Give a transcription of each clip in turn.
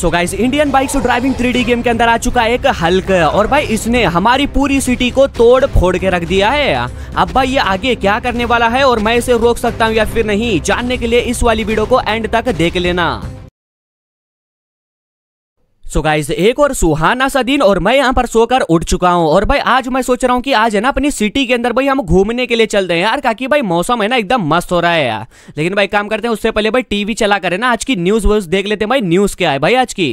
सो guys Indian bike driving three game के अंदर आ चुका है एक हल्क और भाई इसने हमारी पूरी सिटी को तोड़ फोड़ के रख दिया है अब भाई ये आगे क्या करने वाला है और मैं इसे रोक सकता हूँ या फिर नहीं जानने के लिए इस वाली वीडियो को एंड तक देख लेना सो so गाइज एक और सुहाना सा दिन और मैं यहाँ पर सोकर उठ चुका हूँ और भाई आज मैं सोच रहा हूँ कि आज है ना अपनी सिटी के अंदर भाई हम घूमने के लिए चलते हैं यार काकि भाई मौसम है ना एकदम मस्त हो रहा है यार लेकिन भाई काम करते हैं उससे पहले भाई टीवी चला करें ना आज की न्यूज़ व्यूज़ देख लेते हैं भाई न्यूज़ क्या है भाई आज की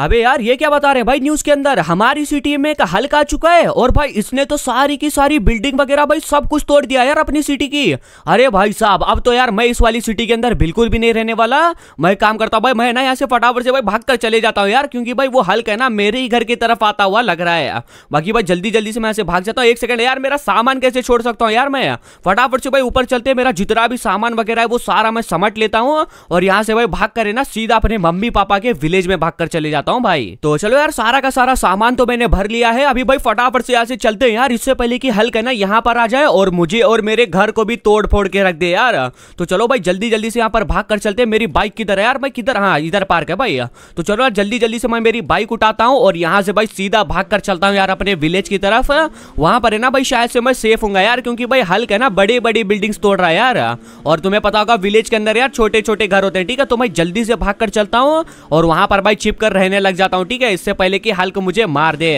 अबे यार ये क्या बता रहे हैं भाई न्यूज के अंदर हमारी सिटी में एक हल्का आ चुका है और भाई इसने तो सारी की सारी बिल्डिंग वगैरह भाई सब कुछ तोड़ दिया यार अपनी सिटी की अरे भाई साहब अब तो यार मैं इस वाली सिटी के अंदर बिल्कुल भी नहीं रहने वाला मैं काम करता हूँ भाई मैं ना यहाँ से फटाफट से भाई भाग कर चले जाता हूँ यार क्योंकि भाई वो हल्क है ना मेरे ही घर की तरफ आता हुआ लग रहा है बाकी भाई जल्दी जल्दी से मैं यहाँ भाग जाता हूँ एक सेकंड यार मेरा सामान कैसे छोड़ सकता हूँ यार मैं फटाफट से भाई ऊपर चलते मेरा जितना भी सामान वगैरह है वो सारा मैं समट लेता हूँ और यहाँ से भाई भाग कर ना सीधा अपने मम्मी पापा के विलेज में भाग कर चले जाता जाता हूँ भाई तो चलो यार सारा का सारा सामान तो मैंने भर लिया है अभी भाई फटाफट से यहाँ से चलते हैं यार इससे पहले की हल्क है ना यहाँ पर आ जाए और मुझे और मेरे घर को भी तोड़ फोड़ के रख दे यार तो चलो भाई जल्दी जल्दी से यहाँ पर भाग कर चलते मेरी बाइक किधर है यार भाई किधर हाँ इधर पार्क है भाई तो चलो यार जल्दी जल्दी से मैं मेरी बाइक उठाता हूँ और यहाँ से भाई सीधा भाग कर चलता हूँ यार अपने विलेज की तरफ वहां पर है ना भाई शायद से मैं सेफ हूँ यार क्योंकि भाई हल्क है ना बड़ी बड़ी बिल्डिंग्स तोड़ रहा है यार और तुम्हें पता होगा विलेज के अंदर यार छोटे छोटे घर होते हैं ठीक है तो मैं जल्दी से भाग कर चलता हूँ और वहां पर भाई छिप कर रहने कहने लग जाता हूँ ठीक है इससे पहले कि हल्क मुझे मार दे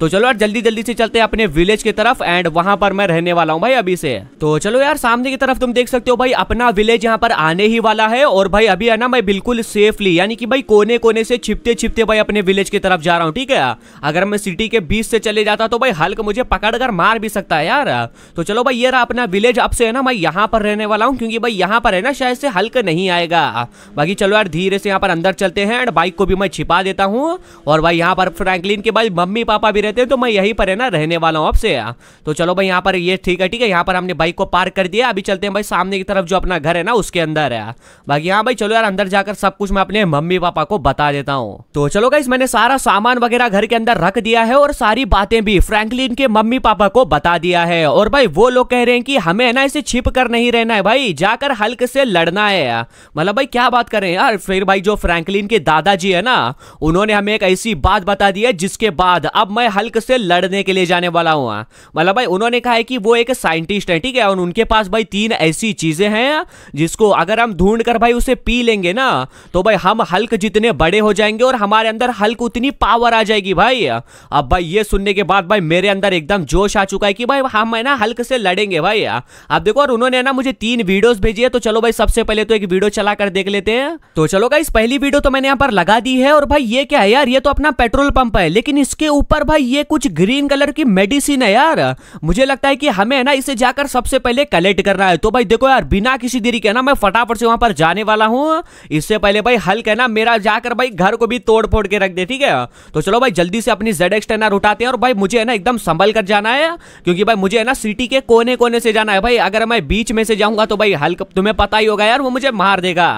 तो चलो यार जल्दी जल्दी से चलते हैं अपने विलेज की तरफ एंड वहां पर मैं रहने वाला हूँ भाई अभी से तो चलो यार सामने की तरफ तुम देख सकते हो भाई अपना विलेज यहाँ पर आने ही वाला है और भाई अभी है ना मैं बिल्कुल सेफली यानी कि भाई कोने कोने से छिपते छिपते भाई अपने विलेज की तरफ जा रहा हूँ ठीक है अगर मैं सिटी के बीच से चले जाता तो भाई हल्क मुझे पकड़ कर मार भी सकता है यार तो चलो भाई ये रहा अपना विलेज अब से है ना मैं यहाँ पर रहने वाला हूँ क्योंकि भाई यहाँ पर है ना शायद से हल्क नहीं आएगा बाकी चलो यार धीरे से यहाँ पर अंदर चलते हैं एंड बाइक को भी मैं छिपा देता लेता हूँ और भाई यहाँ पर फ्रैंकलिन के भाई मम्मी पापा भी रहते हैं तो मैं यहीं पर है ना रहने वाला हूँ आपसे तो चलो भाई यहाँ पर ये ठीक है ठीक है यहाँ पर हमने बाइक को पार्क कर दिया अभी चलते हैं भाई सामने की तरफ जो अपना घर है ना उसके अंदर है बाकी यहाँ भाई चलो यार अंदर जाकर सब कुछ मैं अपने मम्मी पापा को बता देता हूँ तो चलो भाई मैंने सारा सामान वगैरह घर के अंदर रख दिया है और सारी बातें भी फ्रेंकलिन के मम्मी पापा को बता दिया है और भाई वो लोग कह रहे हैं कि हमें ना इसे छिप कर नहीं रहना है भाई जाकर हल्क से लड़ना है मतलब भाई क्या बात कर रहे हैं यार फिर भाई जो फ्रैंकलिन के दादाजी है ना उन्होंने हमें एक ऐसी बात बता दी है जिसके बाद अब मैं हल्क से लड़ने के लिए जाने वाला हूँ हाँ। मतलब भाई उन्होंने कहा है कि वो एक साइंटिस्ट है ठीक है और उनके पास भाई तीन ऐसी चीजें हैं हाँ, जिसको अगर हम ढूंढ कर भाई उसे पी लेंगे ना तो भाई हम हल्क जितने बड़े हो जाएंगे और हमारे अंदर हल्क उतनी पावर आ जाएगी भाई अब भाई ये सुनने के बाद भाई मेरे अंदर एकदम जोश आ चुका है कि भाई हम है ना हल्क से लड़ेंगे भाई हाँ। अब देखो और उन्होंने ना मुझे तीन वीडियोस भेजी है तो चलो भाई सबसे पहले तो एक वीडियो चला कर देख लेते हैं तो चलो भाई पहली वीडियो तो मैंने यहाँ पर लगा दी है और भाई ये क्या है यार ये तो अपना पेट्रोल पंप है लेकिन इसके ऊपर भाई ये कुछ ग्रीन कलर की मेडिसिन है यार मुझे लगता है कि हमें ना इसे जाकर सबसे पहले कलेक्ट करना है तो भाई देखो यार बिना किसी देरी के ना मैं फटाफट से वहां पर जाने वाला हूँ इससे पहले भाई हल्क है ना मेरा जाकर भाई घर को भी तोड़ फोड़ के रख दे ठीक है तो चलो भाई जल्दी से अपनी जेड एक्स उठाते हैं और भाई मुझे है ना एकदम संभल कर जाना है क्योंकि भाई मुझे है ना सिटी के कोने कोने से जाना है भाई अगर मैं बीच में से जाऊंगा तो भाई हल्क तुम्हें पता ही होगा यार वो मुझे मार देगा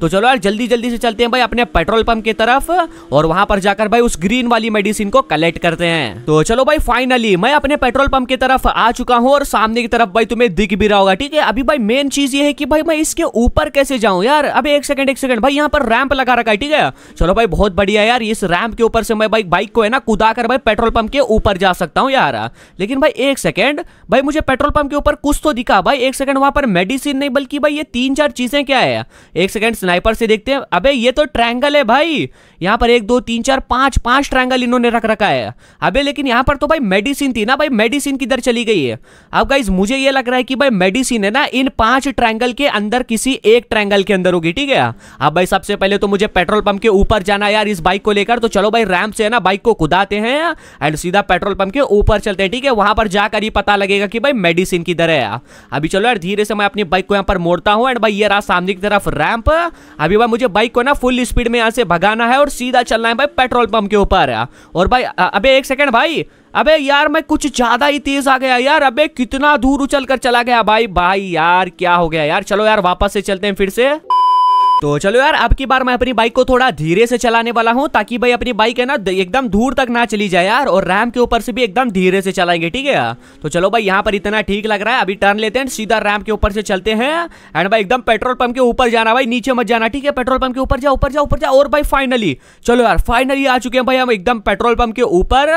तो चलो यार जल्दी जल्दी से चलते हैं भाई अपने पेट्रोल पंप की तरफ और वहां पर जाकर भाई उस ग्रीन वाली मेडिसिन को कलेक्ट करते हैं तो चलो भाई फाइनली मैं अपने पेट्रोल पंप की तरफ आ चुका हूँ और सामने की तरफ भाई तुम्हें दिख भी रहा होगा ठीक है अभी भाई मेन चीज ये है कि भाई मैं इसके ऊपर कैसे जाऊँ यार अभी एक सेकंड एक सेकंड भाई यहाँ पर रैंप लगा रखा है ठीक है चलो भाई बहुत बढ़िया यार इस रैम्प के ऊपर से मैं भाई बाइक को है ना कुदा कर भाई पेट्रोल पंप के ऊपर जा सकता हूँ यार लेकिन भाई एक सेकेंड भाई मुझे पेट्रोल पंप के ऊपर कुछ तो दिखा भाई एक सेकंड वहां पर मेडिसिन नहीं बल्कि भाई ये तीन चार चीजें क्या है एक सेकंड स्नाइपर से देखते हैं अबे ये तो ट्रैंगल है भाई यहाँ पर एक दो तीन चार पांच पांच ट्रायंगल इन्होंने रख रखा है अबे लेकिन यहाँ पर तो भाई मेडिसिन थी ना भाई मेडिसिन किधर चली गई है अब गाइज मुझे ये लग रहा है कि भाई मेडिसिन है ना इन पांच ट्रायंगल के अंदर किसी एक ट्रायंगल के अंदर होगी ठीक है अब भाई सबसे पहले तो मुझे पेट्रोल पंप के ऊपर जाना यार इस बाइक को लेकर तो चलो भाई रैम से है ना बाइक को कुदाते हैं एंड सीधा पेट्रोल पंप के ऊपर चलते हैं ठीक है वहां पर जाकर ही पता लगेगा कि भाई मेडिसिन किधर है अभी चलो यार धीरे से मैं अपनी बाइक को यहाँ पर मोड़ता हूँ एंड भाई ये रहा सामने की तरफ रैम्प अभी भाई मुझे बाइक को ना फुल स्पीड में यहाँ से भगाना है और सीधा सीधा चलना है भाई पेट्रोल पंप के ऊपर और भाई अबे एक सेकंड भाई अबे यार मैं कुछ ज्यादा ही तेज आ गया यार अबे कितना दूर उछल कर चला गया भाई भाई यार क्या हो गया यार चलो यार वापस से चलते हैं फिर से तो चलो यार अब की बार मैं अपनी बाइक को थोड़ा धीरे से चलाने वाला हूँ ताकि भाई अपनी बाइक है ना एकदम दूर तक ना चली जाए यार और रैम के ऊपर से भी एकदम धीरे से चलाएंगे ठीक है तो चलो भाई यहाँ पर इतना ठीक लग रहा है अभी टर्न लेते हैं सीधा रैम के ऊपर से चलते हैं एंड भाई एकदम पेट्रोल पंप के ऊपर जाना भाई नीचे मत जाना ठीक है पेट्रोल पंप के ऊपर जाओ ऊपर जाओ ऊपर जाओ और भाई फाइनली चलो यार फाइनली आ चुके हैं भाई हम एकदम पेट्रोल पंप के ऊपर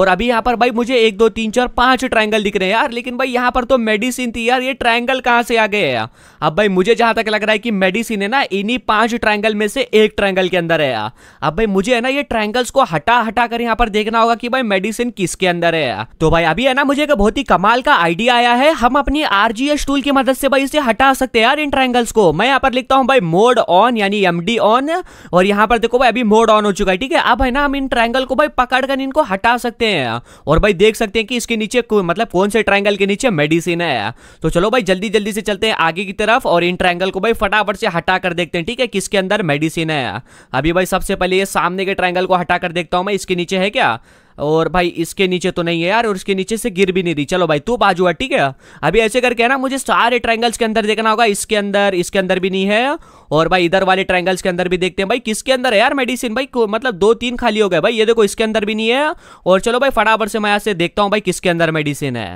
और अभी यहाँ पर भाई मुझे एक दो तीन चार पांच ट्राइंगल दिख रहे हैं यार लेकिन भाई यहाँ पर तो मेडिसिन थी यार ये ट्राइंगल कहाँ से आ गए अब भाई मुझे जहां तक लग रहा है कि मेडिसिन है ना इन इन्हीं पांच ट्रायंगल में से एक ट्रायंगल के अंदर है यार अब भाई मुझे है ना ये ट्रायंगल्स को हटा हटा कर यहाँ पर देखना होगा कि भाई मेडिसिन किसके अंदर है यार तो भाई अभी है ना मुझे एक बहुत ही कमाल का आइडिया आया है हम अपनी आरजीएस टूल की मदद से भाई इसे हटा सकते हैं यार इन ट्राइंगल्स को मैं यहाँ पर लिखता हूँ भाई मोड ऑन यानी एम ऑन और यहाँ पर देखो भाई अभी मोड ऑन हो चुका है ठीक है अब है ना हम इन ट्राइंगल को भाई पकड़ कर इनको हटा सकते हैं और भाई देख सकते हैं कि इसके नीचे मतलब कौन से ट्राइंगल के नीचे मेडिसिन है तो चलो भाई जल्दी जल्दी से चलते हैं आगे की तरफ और इन ट्राइंगल को भाई फटाफट से हटा कर देख देखते हैं ठीक है किसके अंदर मेडिसिन है अभी भाई सबसे पहले ये सामने के ट्राइंगल को हटा कर देखता हूँ मैं इसके नीचे है क्या और भाई इसके नीचे तो नहीं है यार और इसके नीचे से गिर भी नहीं रही चलो भाई तू बाजू है ठीक है अभी ऐसे करके है ना मुझे सारे ट्रायंगल्स के अंदर देखना होगा इसके अंदर इसके अंदर भी नहीं है और भाई इधर वाले ट्रायंगल्स के अंदर भी देखते हैं भाई किसके अंदर है यार मेडिसिन भाई मतलब दो तीन खाली हो गए भाई ये देखो इसके अंदर भी नहीं है और चलो भाई फटाफट से मैं यहाँ से देखता हूँ भाई किसके अंदर मेडिसिन है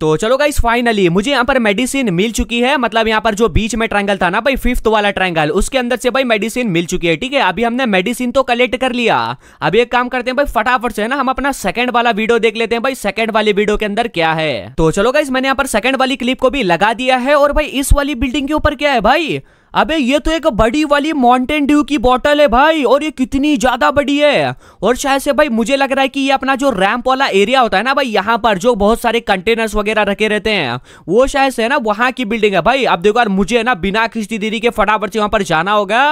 तो चलो गाइस फाइनली मुझे यहाँ पर मेडिसिन मिल चुकी है मतलब यहाँ पर जो बीच में ट्रायंगल था ना भाई फिफ्थ वाला ट्रायंगल उसके अंदर से भाई मेडिसिन मिल चुकी है ठीक है अभी हमने मेडिसिन तो कलेक्ट कर लिया अभी एक काम करते हैं भाई फटाफट से ना हम अपना सेकंड वाला वीडियो देख लेते हैं भाई सेकंड वाली वीडियो के अंदर क्या है तो चलो गाइस मैंने यहाँ पर सेकंड वाली क्लिप को भी लगा दिया है और भाई इस वाली बिल्डिंग के ऊपर क्या है भाई अबे ये तो एक बड़ी वाली माउंटेन ड्यू की बॉटल है भाई और ये कितनी ज्यादा बड़ी है और शायद से भाई मुझे लग रहा है कि ये अपना जो रैम्प वाला एरिया होता है ना भाई यहाँ पर जो बहुत सारे कंटेनर्स वगैरह रखे रहते हैं वो शायद से ना वहाँ की बिल्डिंग है भाई अब देखो यार मुझे ना बिना किसी देरी के फटाफट से वहां पर जाना होगा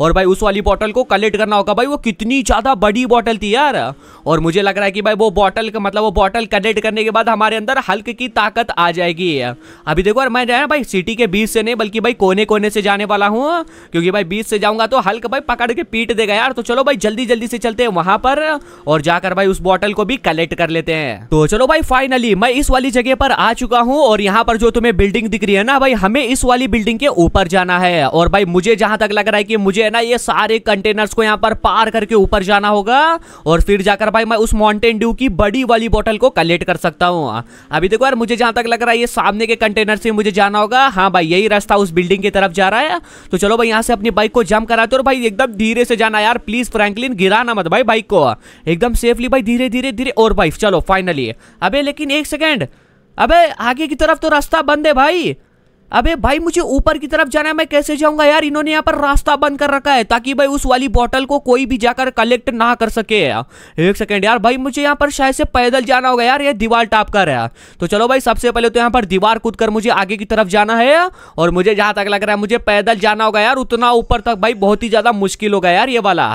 और भाई उस वाली बॉटल को कलेक्ट करना होगा भाई वो कितनी ज्यादा बड़ी बॉटल थी यार और मुझे लग रहा है कि भाई वो बॉटल मतलब वो बॉटल कलेक्ट करने के बाद हमारे अंदर हल्क की ताकत आ जाएगी अभी देखो यार मैं भाई सिटी के बीच से नहीं बल्कि भाई कोने कोने से जाने वाला हूँ क्योंकि भाई बीच से जाऊंगा तो हल्क भाई पकड़ के पीट देगा यार तो चलो भाई जल्दी जल्दी से चलते हैं वहां पर और जाकर भाई उस बॉटल को भी कलेक्ट कर लेते हैं तो चलो भाई फाइनली मैं इस वाली जगह पर आ चुका हूँ और यहाँ पर जो तुम्हें बिल्डिंग दिख रही है ना भाई हमें इस वाली बिल्डिंग के ऊपर जाना है और भाई मुझे जहां तक लग रहा है कि मुझे ना ये सारे कंटेनर्स को यहाँ पर पार करके ऊपर जाना होगा और फिर जाकर भाई मैं उस माउंटेन ड्यू की बड़ी वाली बॉटल को कलेक्ट कर सकता हूँ अभी देखो यार मुझे जहां तक लग रहा है ये सामने के कंटेनर से मुझे जाना होगा हाँ भाई यही रास्ता उस बिल्डिंग की तरफ जा रहा है है तो चलो भाई यहाँ से अपनी बाइक को जम कराते और भाई एकदम धीरे से जाना यार प्लीज फ्रैंकलिन गिरा ना मत भाई बाइक को एकदम सेफली भाई धीरे धीरे धीरे और भाई चलो फाइनली अबे लेकिन एक सेकेंड अबे आगे की तरफ तो रास्ता बंद है भाई अबे भाई मुझे ऊपर की तरफ जाना है मैं कैसे जाऊंगा यार इन्होंने यहाँ पर रास्ता बंद कर रखा है ताकि भाई उस वाली बॉटल को कोई भी जाकर कलेक्ट ना कर सके यार एक सेकेंड यार भाई मुझे यहाँ पर शायद से पैदल जाना होगा यार ये दीवार टाप कर रहा तो चलो भाई सबसे पहले तो यहाँ पर दीवार कूद कर मुझे आगे की तरफ जाना है और मुझे जहाँ तक लग रहा है मुझे पैदल जाना होगा यार उतना ऊपर तक भाई बहुत ही ज्यादा मुश्किल होगा यार ये वाला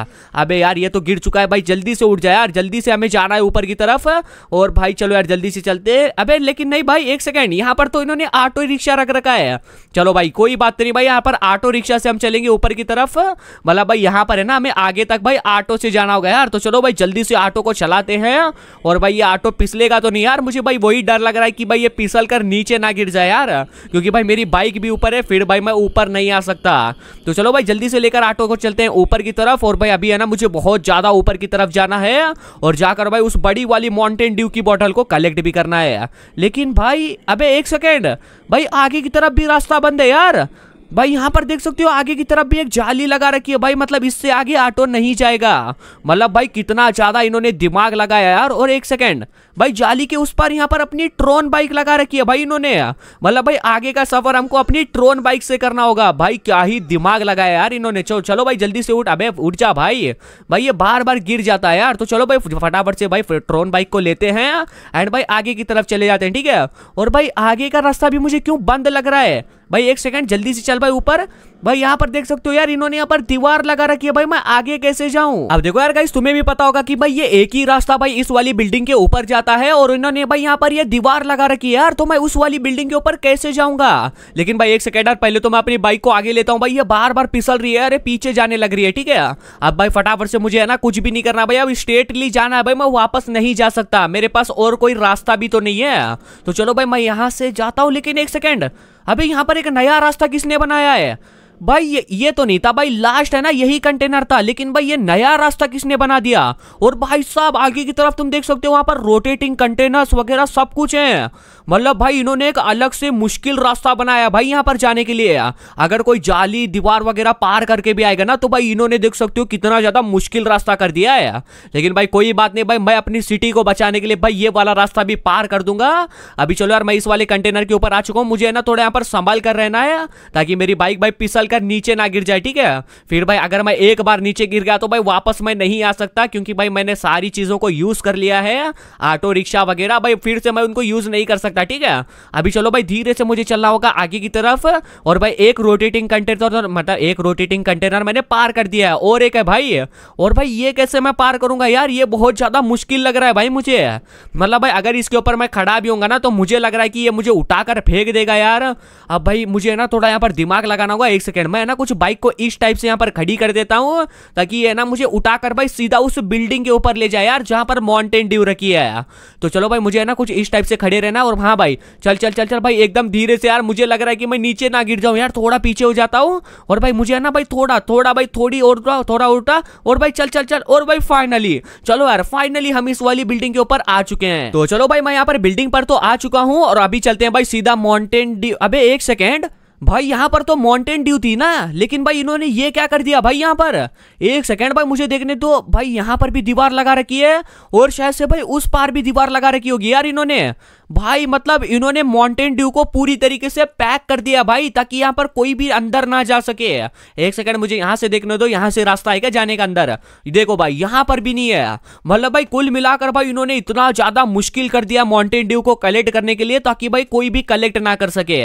अबे यार ये तो गिर चुका है भाई जल्दी से उठ जाए यार जल्दी से हमें जाना है ऊपर की तरफ और भाई चलो यार जल्दी से चलते अबे लेकिन नहीं भाई एक सेकेंड यहाँ पर तो इन्होंने ऑटो रिक्शा रख रखा है है चलो भाई कोई बात नहीं भाई यहाँ पर ऑटो रिक्शा से हम चलेंगे ऊपर की तरफ मतलब भाई यहाँ पर है ना हमें आगे तक भाई ऑटो से जाना होगा यार तो चलो भाई जल्दी से ऑटो को चलाते हैं और भाई ये ऑटो पिसलेगा तो नहीं यार मुझे भाई वही डर लग रहा है कि भाई ये पिसल कर नीचे ना गिर जाए यार क्योंकि भाई मेरी बाइक भी ऊपर है फिर भाई मैं ऊपर नहीं आ सकता तो चलो भाई जल्दी से लेकर ऑटो को चलते हैं ऊपर की तरफ और भाई अभी है ना मुझे बहुत ज़्यादा ऊपर की तरफ जाना है और जाकर भाई उस बड़ी वाली माउंटेन ड्यू की बॉटल को कलेक्ट भी करना है लेकिन भाई अबे एक सेकेंड भाई आगे की तरफ भी रास्ता बंद है यार भाई यहाँ पर देख सकते हो आगे की तरफ भी एक जाली लगा रखी है भाई मतलब इससे आगे ऑटो नहीं जाएगा मतलब भाई कितना ज्यादा इन्होंने दिमाग लगाया यार और एक सेकेंड भाई जाली के उस पर यहाँ पर अपनी ट्रोन बाइक लगा रखी है भाई इन्होंने मतलब भाई आगे का सफर हमको अपनी ट्रोन बाइक से करना होगा भाई क्या ही दिमाग लगाया यार इन्होंने चलो चलो भाई जल्दी से उठ अबे उठ जा भाई भाई ये बार बार गिर जाता है यार तो चलो भाई फटाफट से भाई ट्रोन बाइक को लेते हैं एंड भाई आगे की तरफ चले जाते हैं ठीक है और भाई आगे का रास्ता भी मुझे क्यों बंद लग रहा है भाई एक सेकंड जल्दी से चल भाई ऊपर भाई यहाँ पर देख सकते हो यार इन्होंने यहाँ पर दीवार लगा रखी है भाई मैं आगे कैसे जाऊं अब देखो यार तुम्हें भी पता होगा कि भाई ये एक ही रास्ता भाई इस वाली बिल्डिंग के ऊपर जाता जाता है और इन्होंने भाई यहाँ पर ये दीवार लगा रखी है यार तो मैं उस वाली बिल्डिंग के ऊपर कैसे जाऊंगा लेकिन भाई एक सेकेंड यार पहले तो मैं अपनी बाइक को आगे लेता हूँ भाई ये बार बार पिसल रही है अरे पीछे जाने लग रही है ठीक है अब भाई फटाफट से मुझे है ना कुछ भी नहीं करना भाई अब स्ट्रेटली जाना है भाई मैं वापस नहीं जा सकता मेरे पास और कोई रास्ता भी तो नहीं है तो चलो भाई मैं यहाँ से जाता हूँ लेकिन एक सेकेंड अभी यहाँ पर एक नया रास्ता किसने बनाया है भाई ये ये तो नहीं था भाई लास्ट है ना यही कंटेनर था लेकिन भाई ये नया रास्ता किसने बना दिया और भाई साहब आगे की तरफ तुम देख सकते हो वहां पर रोटेटिंग कंटेनर्स वगैरह सब कुछ है मतलब भाई इन्होंने एक अलग से मुश्किल रास्ता बनाया भाई यहाँ पर जाने के लिए अगर कोई जाली दीवार वगैरह पार करके भी आएगा ना तो भाई इन्होंने देख सकते हो कितना ज्यादा मुश्किल रास्ता कर दिया है लेकिन भाई कोई बात नहीं भाई मैं अपनी सिटी को बचाने के लिए भाई ये वाला रास्ता भी पार कर दूंगा अभी चलो यार मैं इस वाले कंटेनर के ऊपर आ चुका हूँ मुझे ना थोड़ा यहाँ पर संभाल कर रहना है ताकि मेरी बाइक भाई पिसल निकलकर नीचे ना गिर जाए ठीक है फिर भाई अगर मैं एक बार नीचे गिर गया तो भाई वापस मैं नहीं आ सकता क्योंकि भाई मैंने सारी चीज़ों को यूज़ कर लिया है ऑटो रिक्शा वगैरह भाई फिर से मैं उनको यूज़ नहीं कर सकता ठीक है अभी चलो भाई धीरे से मुझे चलना होगा आगे की तरफ और भाई एक रोटेटिंग तो कंटेनर मतलब एक रोटेटिंग कंटेनर मैंने पार कर दिया है और एक है भाई और भाई ये कैसे मैं पार करूंगा यार ये बहुत ज़्यादा मुश्किल लग रहा है भाई मुझे मतलब भाई अगर इसके ऊपर मैं खड़ा भी होऊंगा ना तो मुझे लग रहा है कि ये मुझे उठाकर फेंक देगा यार अब भाई मुझे ना थोड़ा यहाँ पर दिमाग लगाना होगा एक सेकंड मैं ना कुछ बाइक को इस टाइप से यहाँ पर खड़ी कर देता हूँ ताकि ये ना मुझे उठाकर भाई सीधा उस बिल्डिंग के ऊपर ले जाए यार जहाँ पर माउंटेन ड्यू रखी है यार तो चलो भाई मुझे ना कुछ इस टाइप से खड़े रहना और हाँ भाई चल चल चल चल भाई एकदम धीरे से यार मुझे लग रहा है कि मैं नीचे ना गिर जाऊँ यार थोड़ा पीछे हो जाता हूँ और भाई मुझे ना भाई थोड़ा थोड़ा भाई थोड़ी और थोड़ा उठा और भाई चल चल चल और भाई फाइनली चलो यार फाइनली हम इस वाली बिल्डिंग के ऊपर आ चुके हैं तो चलो भाई मैं यहाँ पर बिल्डिंग पर तो आ चुका हूँ और अभी चलते हैं भाई सीधा माउंटेन ड्यू अभी एक सेकेंड भाई यहाँ पर तो माउंटेन ड्यू थी ना लेकिन भाई इन्होंने ये क्या कर दिया भाई यहाँ पर एक सेकेंड भाई मुझे देखने दो तो भाई यहाँ पर भी दीवार लगा रखी है और शायद से भाई उस पार भी दीवार लगा रखी होगी यार इन्होंने भाई मतलब इन्होंने माउंटेन ड्यू को पूरी तरीके से पैक कर दिया भाई ताकि यहाँ पर कोई भी अंदर ना जा सके एक सेकंड मुझे यहाँ से देखने दो यहाँ से रास्ता है क्या जाने का अंदर देखो भाई यहाँ पर भी नहीं है मतलब भाई कुल मिलाकर भाई इन्होंने इतना ज्यादा मुश्किल कर दिया माउंटेन ड्यू को कलेक्ट करने के लिए ताकि भाई कोई भी कलेक्ट ना कर सके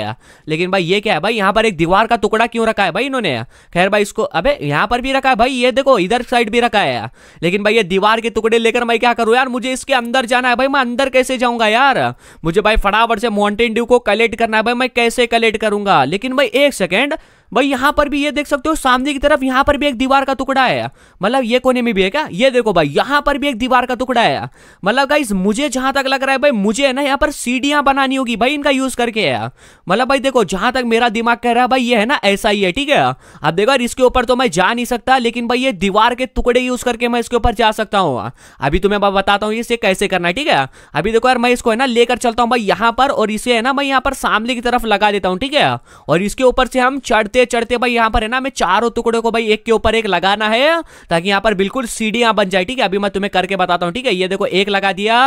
लेकिन भाई ये क्या है भाई यहाँ पर एक दीवार का टुकड़ा क्यों रखा है भाई इन्होंने खैर भाई इसको अबे यहाँ पर भी रखा है भाई ये देखो इधर साइड भी रखा है लेकिन भाई ये दीवार के टुकड़े लेकर मैं क्या करूँ यार मुझे इसके अंदर जाना है भाई मैं अंदर कैसे जाऊंगा यार मुझे भाई फटाफट से माउंटेन ड्यू को कलेक्ट करना है भाई मैं कैसे कलेक्ट करूंगा लेकिन भाई एक सेकेंड भाई यहाँ पर भी ये देख सकते हो सामने की तरफ यहाँ पर भी एक दीवार का टुकड़ा आया मतलब ये कोने में भी है क्या ये देखो भाई यहाँ पर भी एक दीवार का टुकड़ा आया मतलब गाइज मुझे जहां तक लग रहा है भाई मुझे है ना यहाँ पर सीढ़ियां बनानी होगी भाई इनका यूज करके है मतलब भाई देखो जहां तक मेरा दिमाग कह रहा है भाई ये है ना ऐसा ही है ठीक है अब देखो इसके ऊपर तो मैं जा नहीं सकता लेकिन भाई ये दीवार के टुकड़े यूज करके मैं इसके ऊपर जा सकता हूँ अभी तुम्हें तो मैं बताता हूँ इसे कैसे करना है ठीक है अभी देखो यार मैं इसको है ना लेकर चलता हूँ भाई यहाँ पर और इसे है ना मैं यहाँ पर सामने की तरफ लगा देता हूँ ठीक है और इसके ऊपर से हम चढ़ते चढ़ते चढ़ते भाई यहाँ पर है ना हमें चारों टुकड़े को भाई एक के ऊपर एक लगाना है ताकि यहाँ पर बिल्कुल सीढ़ी यहाँ बन जाए ठीक है अभी मैं तुम्हें करके बताता हूँ ठीक है ये देखो एक लगा दिया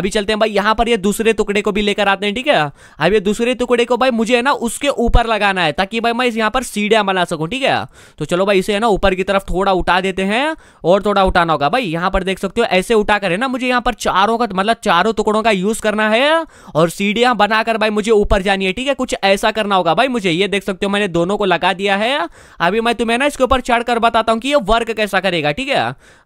अभी चलते हैं भाई यहाँ पर ये दूसरे टुकड़े को भी लेकर आते हैं ठीक है अब ये दूसरे टुकड़े को भाई मुझे है ना उसके ऊपर लगाना है ताकि भाई मैं यहाँ पर सीढ़ियाँ बना सकूँ ठीक है तो चलो भाई इसे है ना ऊपर की तरफ थोड़ा उठा देते हैं और थोड़ा उठाना होगा भाई यहाँ पर देख सकते हो ऐसे उठा कर है ना मुझे यहाँ पर चारों का मतलब चारों टुकड़ों का यूज करना है और सीढ़ियाँ बनाकर भाई मुझे ऊपर जानी है ठीक है कुछ ऐसा करना होगा भाई मुझे ये देख सकते हो मैंने दोनों को लगा लगा दिया है अभी मैं तुम्हें ना इसके ऊपर चढ़ कर बताता हूँ कि ये वर्क कैसा करेगा ठीक है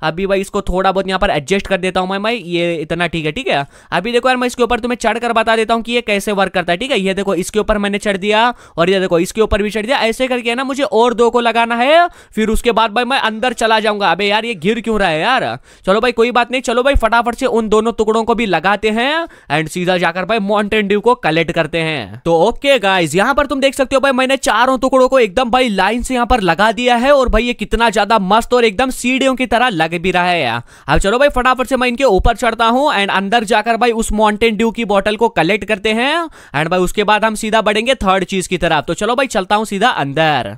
अभी भाई इसको थोड़ा बहुत यहाँ पर एडजस्ट कर देता हूँ मैं मैं ये इतना ठीक है ठीक है अभी देखो यार मैं इसके ऊपर तुम्हें चढ़ कर बता देता हूँ कि ये कैसे वर्क करता है ठीक है ये देखो इसके ऊपर मैंने चढ़ दिया और ये देखो इसके ऊपर भी चढ़ दिया ऐसे करके ना मुझे और दो को लगाना है फिर उसके बाद भाई मैं अंदर चला जाऊंगा अभी यार ये गिर क्यों रहा है यार चलो भाई कोई बात नहीं चलो भाई फटाफट से उन दोनों टुकड़ों को भी लगाते हैं एंड सीधा जाकर भाई माउंटेन ड्यू को कलेक्ट करते हैं तो ओके गाइज यहाँ पर तुम देख सकते हो भाई मैंने चारों टुकड़ों को को एकदम भाई लाइन से यहाँ पर लगा दिया है और भाई ये कितना ज्यादा मस्त और एकदम सीढ़ियों की तरह लग भी रहा है अब चलो भाई फटाफट से मैं इनके ऊपर चढ़ता हूँ एंड अंदर जाकर भाई उस माउंटेन ड्यू की बॉटल को कलेक्ट करते हैं एंड भाई उसके बाद हम सीधा बढ़ेंगे थर्ड चीज की तरफ तो चलो भाई चलता हूँ सीधा अंदर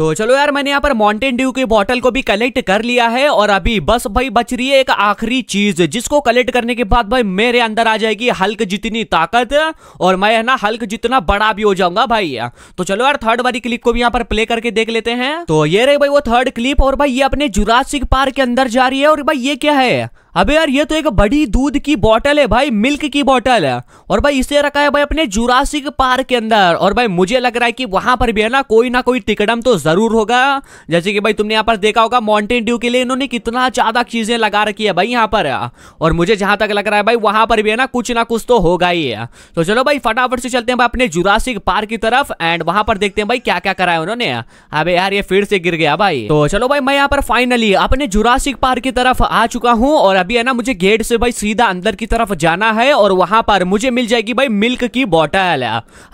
तो चलो यार मैंने यहाँ पर माउंटेन ड्यू की बॉटल को भी कलेक्ट कर लिया है और अभी बस भाई बच रही है एक आखिरी चीज जिसको कलेक्ट करने के बाद भाई मेरे अंदर आ जाएगी हल्क जितनी ताकत और मैं है ना हल्क जितना बड़ा भी हो जाऊंगा भाई तो चलो यार थर्ड वाली क्लिप को भी यहाँ पर प्ले करके देख लेते हैं तो ये रही भाई वो थर्ड क्लिप और भाई ये अपने जुरासिक पार्क के अंदर जा रही है और भाई ये क्या है अबे यार ये तो एक बड़ी दूध की बॉटल है भाई मिल्क की बॉटल है और भाई इसे रखा है भाई अपने जुरासिक पार्क के अंदर और भाई मुझे लग रहा है कि वहां पर भी है ना कोई ना कोई टिकटम तो जरूर होगा जैसे कि भाई तुमने यहाँ पर देखा होगा माउंटेन ड्यू के लिए इन्होंने कितना ज्यादा चीजें लगा रखी है भाई यहाँ पर और मुझे जहां तक लग रहा है भाई वहां पर भी है ना कुछ ना कुछ तो होगा ही है तो चलो भाई फटाफट से चलते हैं अपने जुरासिक पार्क की तरफ एंड वहां पर देखते हैं भाई क्या क्या करा है उन्होंने अबे यार ये फिर से गिर गया भाई तो चलो भाई मैं यहाँ पर फाइनली अपने जुरासिक पार्क की तरफ आ चुका हूँ और अभी है ना मुझे गेट से भाई सीधा अंदर की तरफ जाना है और वहां पर मुझे मिल जाएगी भाई मिल्क की बॉटल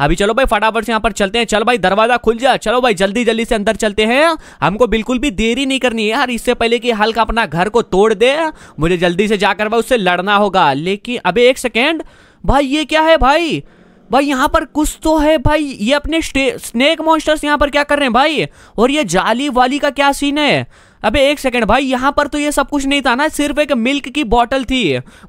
अभी चलो भाई फटाफट से यहाँ पर चलते हैं चलो भाई दरवाजा खुल जा चलो भाई जल्दी जल्दी से अंदर चलते हैं हमको बिल्कुल भी देरी नहीं करनी है यार इससे पहले कि हल्का अपना घर को तोड़ दे मुझे जल्दी से जाकर भाई उससे लड़ना होगा लेकिन अबे एक सेकेंड भाई ये क्या है भाई भाई यहाँ पर कुछ तो है भाई ये अपने स्नेक मॉन्स्टर्स यहाँ पर क्या कर रहे हैं भाई और ये जाली वाली का क्या सीन है अबे एक सेकंड भाई यहाँ पर तो ये सब कुछ नहीं था ना सिर्फ एक मिल्क की बोतल थी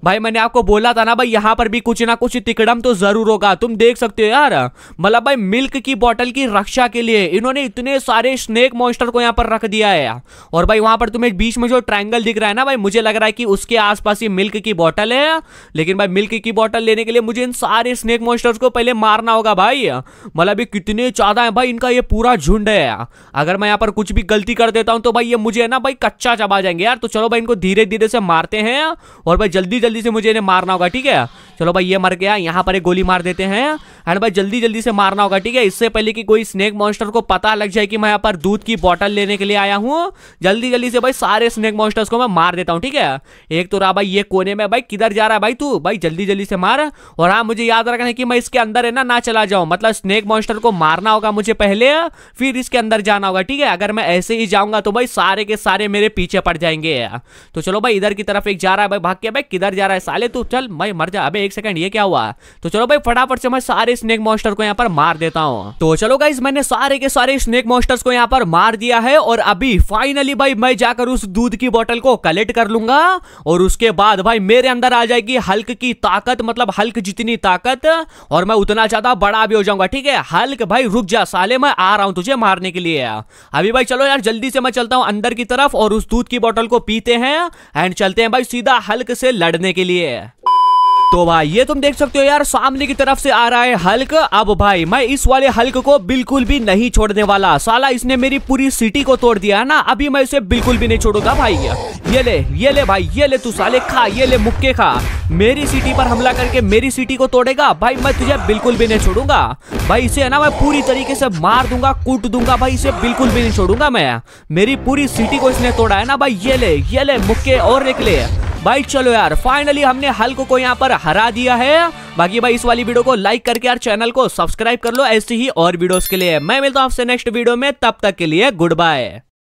भाई मैंने आपको बोला था ना भाई यहाँ पर भी कुछ ना कुछ तिकड़म तो जरूर होगा तुम देख सकते हो यार मतलब भाई मिल्क की बॉटल की रक्षा के लिए इन्होंने इतने सारे स्नेक मॉन्स्टर को यहाँ पर रख दिया है और भाई वहां पर तुम्हें बीच में जो ट्राइंगल दिख रहा है ना भाई मुझे लग रहा है कि उसके आस पास मिल्क की बॉटल है लेकिन भाई मिल्क की बॉटल लेने के लिए मुझे इन सारे स्नेक मॉन्स्टर्स को पहले मारना होगा भाई मतलब कितने ज्यादा है भाई इनका ये पूरा झुंड है अगर मैं यहाँ पर कुछ भी गलती कर देता हूँ तो भाई ये मुझे मुझे है ना भाई कच्चा चबा जाएंगे यार तो चलो भाई इनको धीरे धीरे से मारते हैं और भाई जल्दी जल्दी से मुझे इन्हें मारना होगा ठीक है चलो भाई ये मर गया यहाँ पर एक गोली मार देते हैं एंड भाई जल्दी जल्दी से मारना होगा ठीक है इससे पहले कि कोई स्नेक मॉन्स्टर को पता लग जाए कि मैं यहाँ पर दूध की बॉटल लेने के लिए आया हूँ जल्दी जल्दी से भाई सारे स्नेक मॉन्स्टर्स को मैं मार देता हूँ ठीक है एक तो रहा भाई ये कोने में भाई किधर जा रहा है भाई तू भाई जल्दी जल्दी से मार और हाँ मुझे याद रखना है कि मैं इसके अंदर है ना ना चला जाऊँ मतलब स्नेक मॉन्स्टर को मारना होगा मुझे पहले फिर इसके अंदर जाना होगा ठीक है अगर मैं ऐसे ही जाऊँगा तो भाई सारे के सारे मेरे पीछे पड़ जाएंगे तो चलो भाई इधर की तरफ एक जा रहा है भाई भाग के भाई किधर जा रहा है साले तू चल भाई मर जा अबे एक सेकंड ये क्या हुआ तो चलो भाई फटाफट से मैं सारे स्नेक मॉस्टर को यहाँ पर मार देता हूँ तो चलो गाइज मैंने सारे के सारे स्नेक मॉस्टर को यहाँ पर मार दिया है और अभी फाइनली भाई मैं जाकर उस दूध की बॉटल को कलेक्ट कर लूंगा और उसके बाद भाई मेरे अंदर आ जाएगी हल्क की ताकत मतलब हल्क जितनी ताकत और मैं उतना ज्यादा बड़ा भी हो जाऊंगा ठीक है हल्क भाई रुक जा साले मैं आ रहा हूं तुझे मारने के लिए अभी भाई चलो यार जल्दी से मैं चलता हूं अंदर की तरफ और उस दूध की बोतल को पीते हैं एंड चलते हैं भाई सीधा हल्क से लड़ने के लिए तो भाई ये तुम देख सकते हो यार सामने की तरफ से आ रहा है हल्क अब भाई मैं इस वाले हल्क को बिल्कुल भी नहीं छोड़ने वाला साला इसने मेरी पूरी सिटी को तोड़ दिया ना अभी मैं इसे बिल्कुल भी नहीं छोड़ूंगा भाई ये ले ये ले भाई ये ले तू साले खा ये ले मुक्के खा मेरी सिटी पर हमला करके मेरी सिटी को तोड़ेगा भाई मैं तुझे बिल्कुल भी नहीं छोड़ूंगा भाई इसे है ना मैं पूरी तरीके से मार दूंगा कूट दूंगा भाई इसे बिल्कुल भी नहीं छोड़ूंगा मैं मेरी पूरी सिटी को इसने तोड़ा है ना भाई ये ले ये ले मुक्के और निकले भाई चलो यार फाइनली हमने हल्क को यहाँ पर हरा दिया है बाकी भाई इस वाली वीडियो को लाइक करके यार चैनल को सब्सक्राइब कर लो ऐसी ही और वीडियोस के लिए मैं मिलता हूँ आपसे नेक्स्ट वीडियो में तब तक के लिए गुड बाय